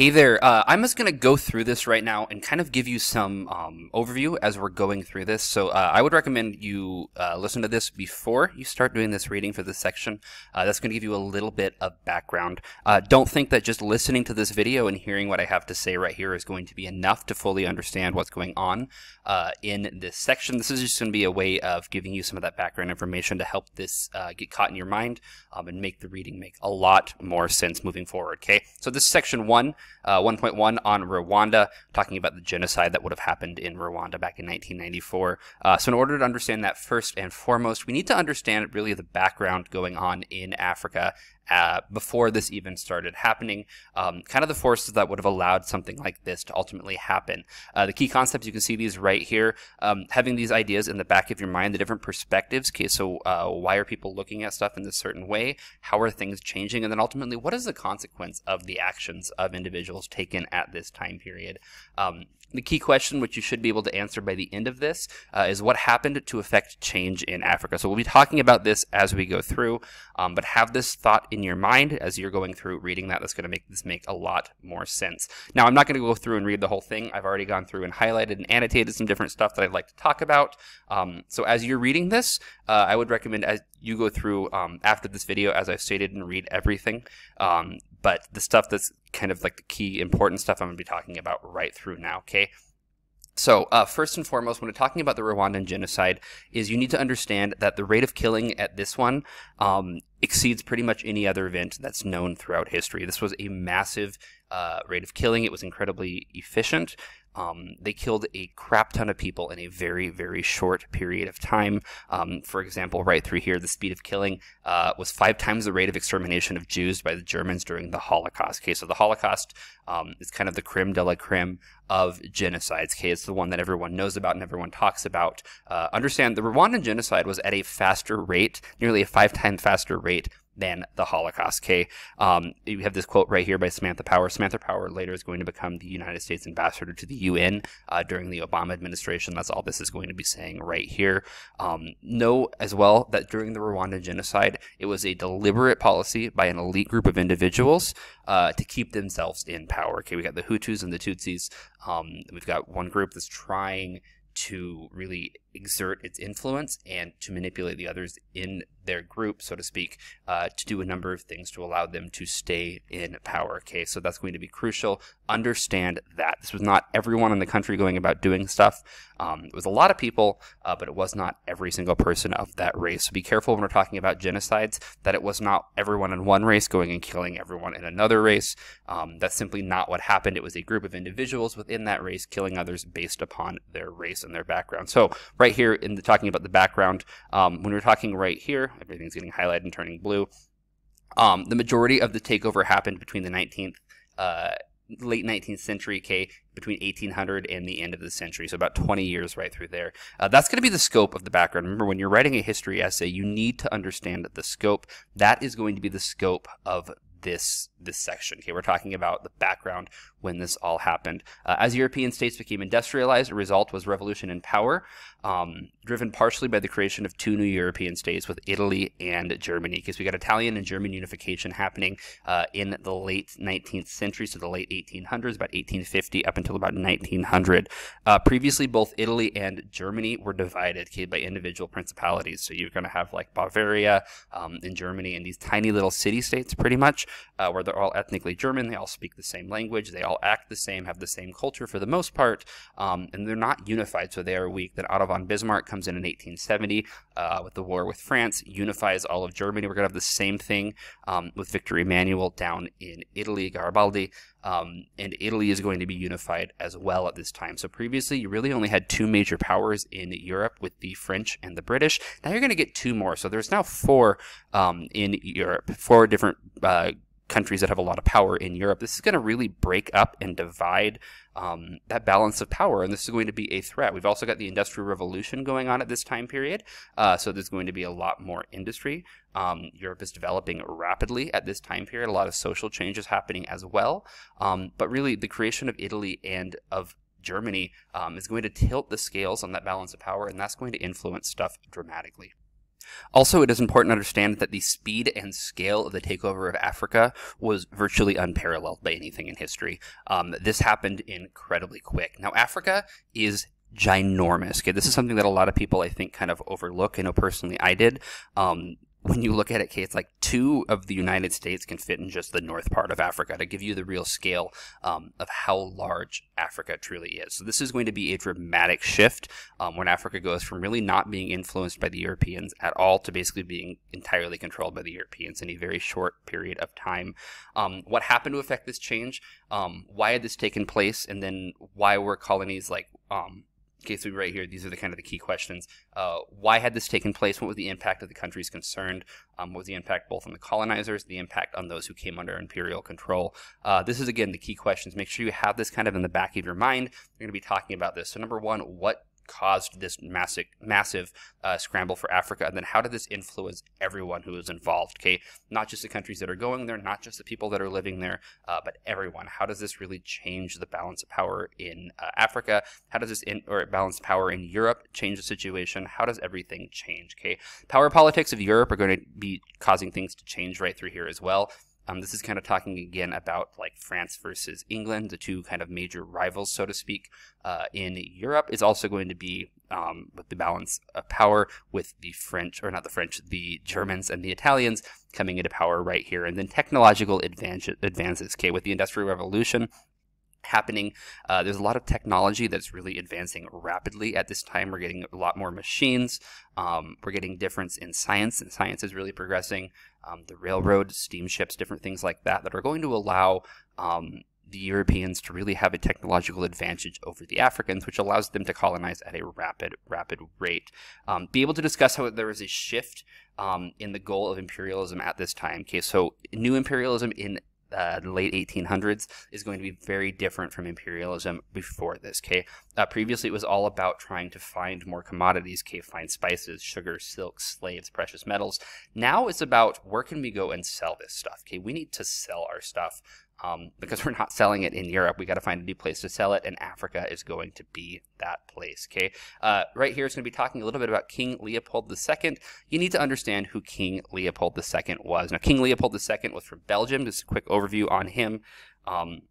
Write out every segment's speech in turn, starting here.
Hey there. Uh, I'm just going to go through this right now and kind of give you some um, overview as we're going through this. So uh, I would recommend you uh, listen to this before you start doing this reading for this section. Uh, that's going to give you a little bit of background. Uh, don't think that just listening to this video and hearing what I have to say right here is going to be enough to fully understand what's going on uh, in this section. This is just going to be a way of giving you some of that background information to help this get caught in your mind um, and make the reading make a lot more sense moving forward. Okay, so this section one uh, 1.1 on Rwanda, talking about the genocide that would have happened in Rwanda back in 1994. Uh, so, in order to understand that first and foremost, we need to understand really the background going on in Africa uh, before this even started happening, um, kind of the forces that would have allowed something like this to ultimately happen. Uh, the key concepts, you can see these right here, um, having these ideas in the back of your mind, the different perspectives. Okay, so uh, why are people looking at stuff in this certain way? How are things changing? And then ultimately, what is the consequence of the actions of individuals taken at this time period? Um, the key question, which you should be able to answer by the end of this, uh, is what happened to affect change in Africa. So we'll be talking about this as we go through, um, but have this thought in your mind as you're going through reading that. That's going to make this make a lot more sense. Now, I'm not going to go through and read the whole thing. I've already gone through and highlighted and annotated some different stuff that I'd like to talk about. Um, so as you're reading this, uh, I would recommend as you go through um, after this video, as I've stated, and read everything. Um, but the stuff that's kind of like the key important stuff I'm going to be talking about right through now, okay? So, uh, first and foremost, when we're talking about the Rwandan genocide, is you need to understand that the rate of killing at this one um, exceeds pretty much any other event that's known throughout history. This was a massive uh, rate of killing. It was incredibly efficient, um, they killed a crap ton of people in a very, very short period of time. Um, for example, right through here, the speed of killing uh, was five times the rate of extermination of Jews by the Germans during the Holocaust. Okay, so the Holocaust um, is kind of the creme de la creme of genocides. Okay, it's the one that everyone knows about and everyone talks about. Uh, understand the Rwandan genocide was at a faster rate, nearly a five times faster rate than the Holocaust. Okay, um, you have this quote right here by Samantha Power. Samantha Power later is going to become the United States ambassador to the UN uh, during the Obama administration. That's all this is going to be saying right here. Um, know as well that during the Rwandan genocide, it was a deliberate policy by an elite group of individuals uh, to keep themselves in power. Okay, we got the Hutus and the Tutsis. Um, we've got one group that's trying to really exert its influence and to manipulate the others in their group, so to speak, uh, to do a number of things to allow them to stay in power. Okay, so that's going to be crucial. Understand that. This was not everyone in the country going about doing stuff. Um, it was a lot of people, uh, but it was not every single person of that race. So be careful when we're talking about genocides that it was not everyone in one race going and killing everyone in another race. Um, that's simply not what happened. It was a group of individuals within that race killing others based upon their race and their background. So right here in the, talking about the background, um, when we're talking right here, everything's getting highlighted and turning blue. Um, the majority of the takeover happened between the 19th uh, late 19th century, K between 1800 and the end of the century, so about 20 years right through there. Uh, that's going to be the scope of the background. Remember, when you're writing a history essay, you need to understand the scope. That is going to be the scope of this this section. Okay, we're talking about the background when this all happened. Uh, as European states became industrialized, a result was revolution in power, um, driven partially by the creation of two new European states with Italy and Germany, because we got Italian and German unification happening uh, in the late 19th century, so the late 1800s, about 1850 up until about 1900. Uh, previously, both Italy and Germany were divided okay, by individual principalities. So you're going to have like Bavaria um, in Germany and these tiny little city states, pretty much, uh, where the they're all ethnically German. They all speak the same language. They all act the same, have the same culture for the most part, um, and they're not unified, so they are weak. Then Otto von Bismarck comes in in 1870 uh, with the war with France, unifies all of Germany. We're going to have the same thing um, with Victor Emmanuel down in Italy, Garibaldi. Um, and Italy is going to be unified as well at this time. So previously, you really only had two major powers in Europe with the French and the British. Now you're going to get two more. So there's now four um, in Europe, four different uh, countries that have a lot of power in Europe. This is going to really break up and divide um, that balance of power, and this is going to be a threat. We've also got the Industrial Revolution going on at this time period, uh, so there's going to be a lot more industry. Um, Europe is developing rapidly at this time period, a lot of social changes happening as well. Um, but really, the creation of Italy and of Germany um, is going to tilt the scales on that balance of power, and that's going to influence stuff dramatically. Also, it is important to understand that the speed and scale of the takeover of Africa was virtually unparalleled by anything in history. Um, this happened incredibly quick. Now, Africa is ginormous. Okay, this is something that a lot of people I think kind of overlook. I know personally I did. Um, when you look at it, okay, it's like two of the United States can fit in just the north part of Africa to give you the real scale um, of how large Africa truly is. So this is going to be a dramatic shift um, when Africa goes from really not being influenced by the Europeans at all to basically being entirely controlled by the Europeans in a very short period of time. Um, what happened to affect this change? Um, why had this taken place? And then why were colonies like um, case we right here, these are the kind of the key questions. Uh, why had this taken place? What was the impact of the countries concerned? Um, what was the impact both on the colonizers, the impact on those who came under imperial control? Uh, this is, again, the key questions. Make sure you have this kind of in the back of your mind. We're going to be talking about this. So, number one, what caused this massive, massive uh, scramble for Africa? And then how did this influence everyone who was involved? Okay, not just the countries that are going there, not just the people that are living there, uh, but everyone. How does this really change the balance of power in uh, Africa? How does this in, or balance power in Europe change the situation? How does everything change? Okay, power politics of Europe are going to be causing things to change right through here as well. Um, this is kind of talking again about like France versus England, the two kind of major rivals, so to speak, uh, in Europe. Is also going to be um, with the balance of power with the French, or not the French, the Germans and the Italians coming into power right here. And then technological advance, advances, okay, with the Industrial Revolution happening. Uh, there's a lot of technology that's really advancing rapidly at this time. We're getting a lot more machines. Um, we're getting difference in science, and science is really progressing um, the railroads, steamships, different things like that, that are going to allow um, the Europeans to really have a technological advantage over the Africans, which allows them to colonize at a rapid, rapid rate. Um, be able to discuss how there was a shift um, in the goal of imperialism at this time. Okay, so new imperialism in uh, late 1800s is going to be very different from imperialism before this. Okay, uh, previously it was all about trying to find more commodities. Okay, find spices, sugar, silk, slaves, precious metals. Now it's about where can we go and sell this stuff. Okay, we need to sell our stuff um, because we're not selling it in Europe. We got to find a new place to sell it, and Africa is going to be that place. Okay, uh, right here is going to be talking a little bit about King Leopold II. You need to understand who King Leopold II was. Now, King Leopold II was from Belgium. Just a quick overview on him. Um,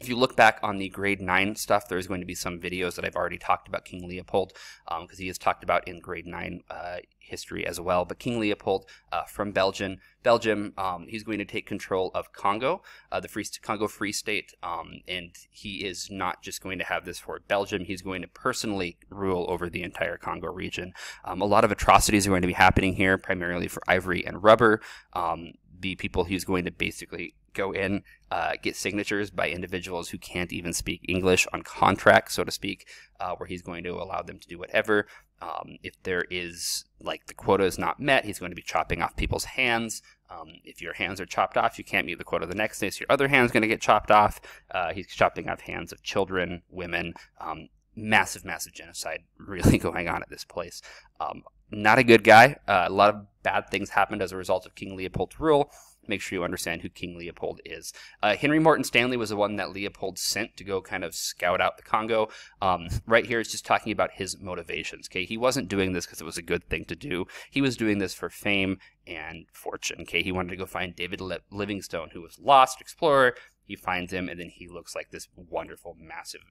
if you look back on the grade 9 stuff, there's going to be some videos that I've already talked about King Leopold, because um, he is talked about in grade 9 uh, history as well. But King Leopold uh, from Belgium, Belgium, um, he's going to take control of Congo, uh, the free, Congo Free State, um, and he is not just going to have this for Belgium, he's going to personally rule over the entire Congo region. Um, a lot of atrocities are going to be happening here, primarily for ivory and rubber. Um, the people he's going to basically go in, uh, get signatures by individuals who can't even speak English on contract, so to speak, uh, where he's going to allow them to do whatever. Um, if there is, like, the quota is not met, he's going to be chopping off people's hands. Um, if your hands are chopped off, you can't meet the quota the next day, so your other hand's going to get chopped off. Uh, he's chopping off hands of children, women. Um, massive, massive genocide really going on at this place. Um, not a good guy. Uh, a lot of bad things happened as a result of King Leopold's rule make sure you understand who King Leopold is. Uh, Henry Morton Stanley was the one that Leopold sent to go kind of scout out the Congo. Um, right here is just talking about his motivations. Okay, he wasn't doing this because it was a good thing to do. He was doing this for fame and fortune. Okay, he wanted to go find David Livingstone, who was lost explorer. He finds him, and then he looks like this wonderful, massive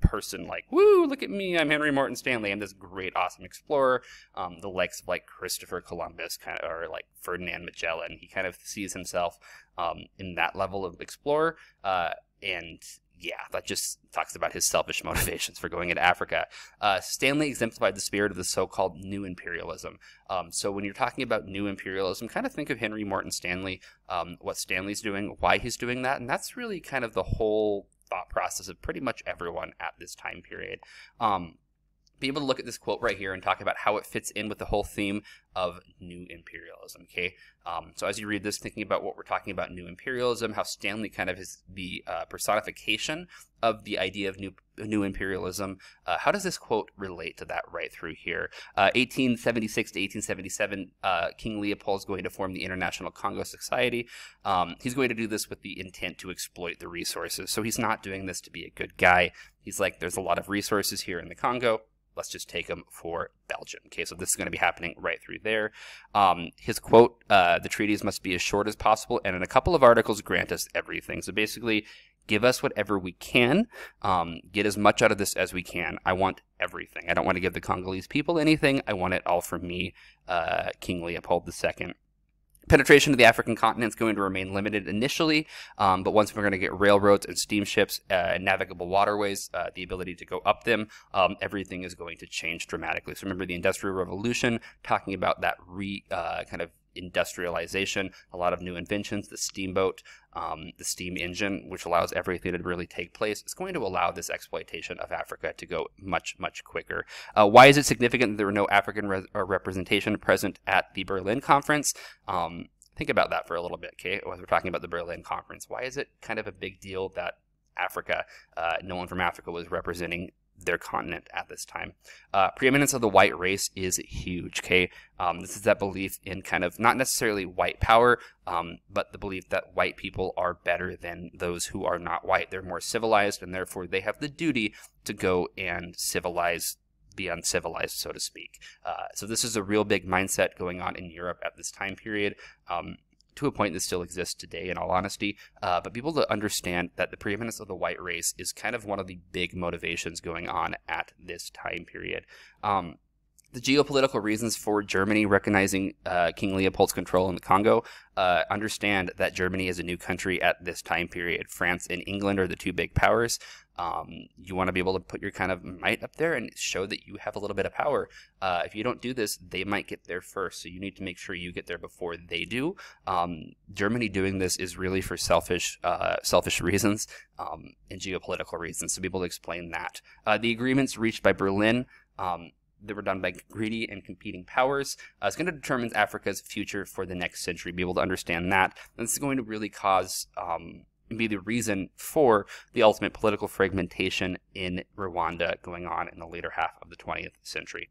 person like, woo, look at me, I'm Henry Morton Stanley, I'm this great, awesome explorer. Um, the likes of like Christopher Columbus kind of, or like Ferdinand Magellan, he kind of sees himself um, in that level of explorer. Uh, and yeah, that just talks about his selfish motivations for going into Africa. Uh, Stanley exemplified the spirit of the so called new imperialism. Um, so, when you're talking about new imperialism, kind of think of Henry Morton Stanley, um, what Stanley's doing, why he's doing that, and that's really kind of the whole thought process of pretty much everyone at this time period. Um, be able to look at this quote right here and talk about how it fits in with the whole theme of new imperialism. Okay, um, so as you read this, thinking about what we're talking about, new imperialism, how Stanley kind of is the uh, personification of the idea of new new imperialism. Uh, how does this quote relate to that right through here? Uh, 1876 to 1877, uh, King Leopold's going to form the International Congo Society. Um, he's going to do this with the intent to exploit the resources. So he's not doing this to be a good guy. He's like, there's a lot of resources here in the Congo let's just take him for Belgium. Okay, so this is going to be happening right through there. Um, his quote, uh, the treaties must be as short as possible, and in a couple of articles, grant us everything. So basically, give us whatever we can, um, get as much out of this as we can. I want everything. I don't want to give the Congolese people anything. I want it all from me, uh, King Leopold II penetration of the African continent is going to remain limited initially, um, but once we're going to get railroads and steamships uh, and navigable waterways, uh, the ability to go up them, um, everything is going to change dramatically. So remember the Industrial Revolution, talking about that re uh, kind of industrialization, a lot of new inventions, the steamboat, um, the steam engine, which allows everything to really take place, is going to allow this exploitation of Africa to go much, much quicker. Uh, why is it significant that there were no African re uh, representation present at the Berlin conference? Um, think about that for a little bit, okay? As we're talking about the Berlin conference, why is it kind of a big deal that Africa, uh, no one from Africa was representing their continent at this time. Uh, preeminence of the white race is huge. Okay, um, this is that belief in kind of not necessarily white power, um, but the belief that white people are better than those who are not white. They're more civilized, and therefore they have the duty to go and civilize the uncivilized, so to speak. Uh, so this is a real big mindset going on in Europe at this time period. Um, to a point that still exists today, in all honesty, uh, but people to understand that the preeminence of the white race is kind of one of the big motivations going on at this time period. Um, the geopolitical reasons for Germany recognizing uh, King Leopold's control in the Congo, uh, understand that Germany is a new country at this time period. France and England are the two big powers. Um, you want to be able to put your kind of might up there and show that you have a little bit of power. Uh, if you don't do this, they might get there first. So you need to make sure you get there before they do. Um, Germany doing this is really for selfish, uh, selfish reasons um, and geopolitical reasons. So be able to explain that. Uh, the agreements reached by Berlin. Um, that were done by greedy and competing powers uh, is going to determine Africa's future for the next century. Be able to understand that. And this is going to really cause um, be the reason for the ultimate political fragmentation in Rwanda going on in the later half of the 20th century.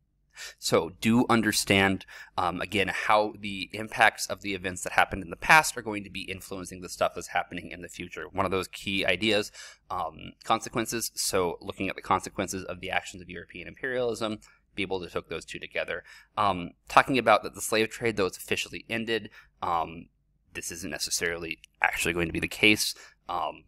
So do understand um, again how the impacts of the events that happened in the past are going to be influencing the stuff that's happening in the future. One of those key ideas, um, consequences. So looking at the consequences of the actions of European imperialism, be able to hook those two together. Um, talking about that the slave trade, though it's officially ended, um, this isn't necessarily actually going to be the case. Um,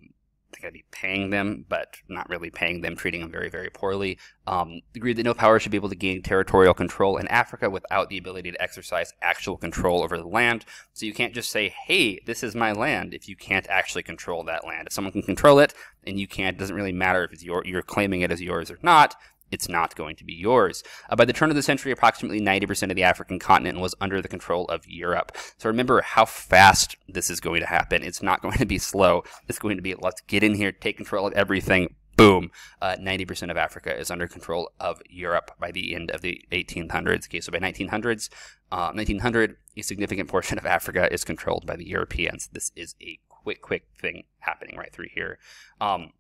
they're going to be paying them, but not really paying them, treating them very, very poorly. Um, agreed that no power should be able to gain territorial control in Africa without the ability to exercise actual control over the land. So you can't just say, hey, this is my land, if you can't actually control that land. If someone can control it and you can't, it doesn't really matter if it's your, you're claiming it as yours or not it's not going to be yours. Uh, by the turn of the century, approximately 90% of the African continent was under the control of Europe. So remember how fast this is going to happen. It's not going to be slow. It's going to be let's get in here, take control of everything. Boom. Uh, 90% of Africa is under control of Europe by the end of the 1800s. Okay, so by 1900s, uh, 1900, a significant portion of Africa is controlled by the Europeans. This is a quick, quick thing happening right through here. Um,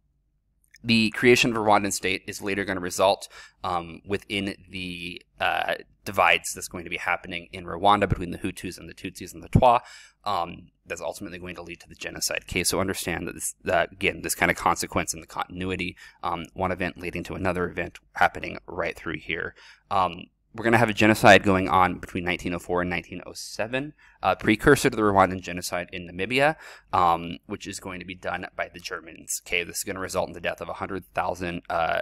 the creation of a Rwandan state is later going to result um, within the uh, divides that's going to be happening in Rwanda between the Hutus and the Tutsis and the Twa. Um, that's ultimately going to lead to the genocide case. So understand that, this, again, this kind of consequence and the continuity, um, one event leading to another event happening right through here. Um, we're going to have a genocide going on between 1904 and 1907, a precursor to the Rwandan genocide in Namibia, um, which is going to be done by the Germans. Okay, this is going to result in the death of 100,000 uh,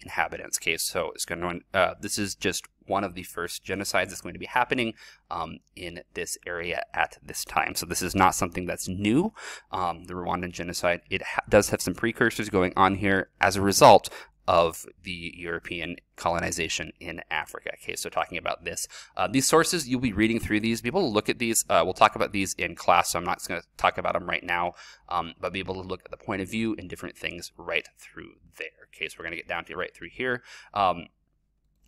inhabitants. Okay, so it's going to uh, this is just one of the first genocides that's going to be happening um, in this area at this time. So this is not something that's new. Um, the Rwandan genocide it ha does have some precursors going on here. As a result, of the European colonization in Africa. Okay, so talking about this, uh, these sources you'll be reading through these, be able to look at these. Uh, we'll talk about these in class, so I'm not going to talk about them right now, um, but be able to look at the point of view and different things right through there. Okay, so we're going to get down to right through here. Um,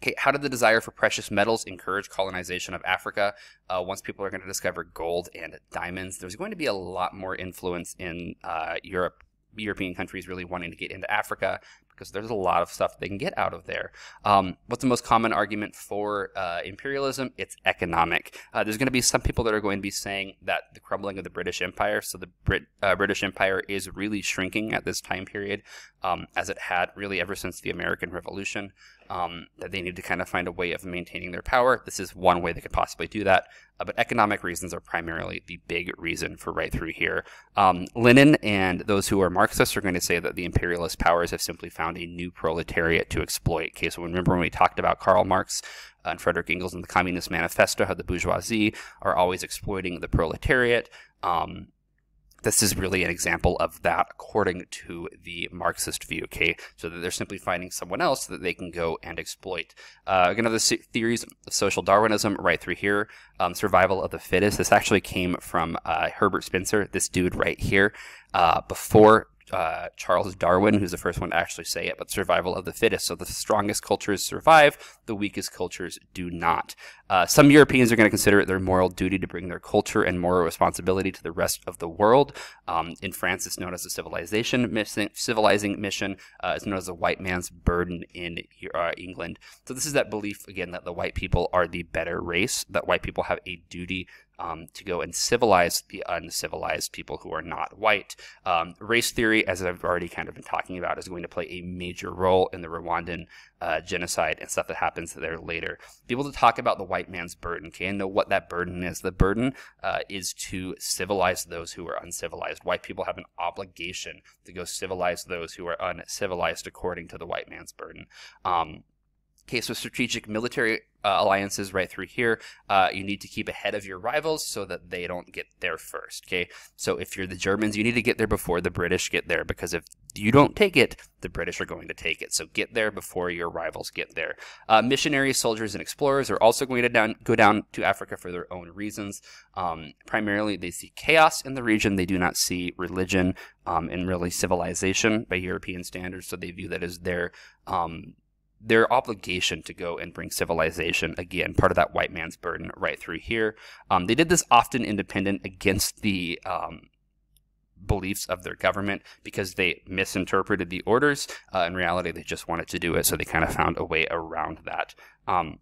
Okay, how did the desire for precious metals encourage colonization of Africa? Uh, once people are going to discover gold and diamonds, there's going to be a lot more influence in uh, Europe European countries really wanting to get into Africa because there's a lot of stuff they can get out of there. Um, what's the most common argument for uh, imperialism? It's economic. Uh, there's going to be some people that are going to be saying that the crumbling of the British Empire, so the Brit, uh, British Empire is really shrinking at this time period, um, as it had really ever since the American Revolution um, that they need to kind of find a way of maintaining their power. This is one way they could possibly do that. Uh, but economic reasons are primarily the big reason for right through here. Um, Lenin and those who are Marxists are going to say that the imperialist powers have simply found a new proletariat to exploit. Okay, so remember when we talked about Karl Marx uh, and Frederick Engels and the Communist Manifesto, how the bourgeoisie are always exploiting the proletariat. Um, this is really an example of that according to the Marxist view, okay? So that they're simply finding someone else that they can go and exploit. Uh, again, the theories of social Darwinism right through here, um, survival of the fittest. This actually came from uh, Herbert Spencer, this dude right here, uh, before uh, Charles Darwin, who's the first one to actually say it, but survival of the fittest. So the strongest cultures survive, the weakest cultures do not. Uh, some Europeans are going to consider it their moral duty to bring their culture and moral responsibility to the rest of the world. Um, in France, it's known as the civilization missing, civilizing mission. Uh, it's known as the white man's burden in uh, England. So this is that belief again that the white people are the better race, that white people have a duty um, to go and civilize the uncivilized people who are not white. Um, race theory, as I've already kind of been talking about, is going to play a major role in the Rwandan uh, genocide and stuff that happens there later. Be able to talk about the white white man's burden. Okay, and know what that burden is. The burden uh, is to civilize those who are uncivilized. White people have an obligation to go civilize those who are uncivilized according to the white man's burden. Um, Case with strategic military uh, alliances right through here. Uh, you need to keep ahead of your rivals so that they don't get there first. Okay, so if you're the Germans, you need to get there before the British get there because if you don't take it, the British are going to take it. So get there before your rivals get there. Uh, missionaries, soldiers, and explorers are also going to down, go down to Africa for their own reasons. Um, primarily, they see chaos in the region. They do not see religion um, and really civilization by European standards. So they view that as their um, their obligation to go and bring civilization again part of that white man's burden right through here um, they did this often independent against the um, beliefs of their government because they misinterpreted the orders uh, in reality they just wanted to do it so they kind of found a way around that um,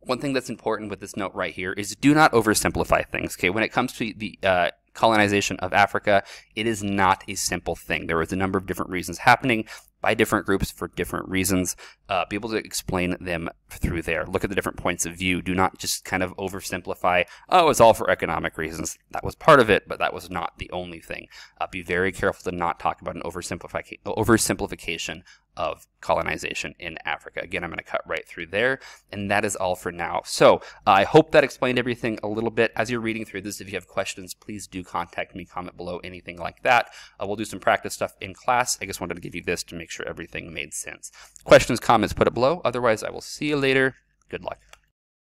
one thing that's important with this note right here is do not oversimplify things okay when it comes to the uh, colonization of Africa, it is not a simple thing. There was a number of different reasons happening by different groups for different reasons. Uh, be able to explain them through there. Look at the different points of view. Do not just kind of oversimplify, oh, it's all for economic reasons. That was part of it, but that was not the only thing. Uh, be very careful to not talk about an oversimplification of colonization in Africa. Again, I'm going to cut right through there, and that is all for now. So uh, I hope that explained everything a little bit. As you're reading through this, if you have questions, please do contact me, comment below, anything like that. Uh, we'll do some practice stuff in class. I just wanted to give you this to make sure everything made sense. Questions, comments, put it below. Otherwise, I will see you later. Good luck.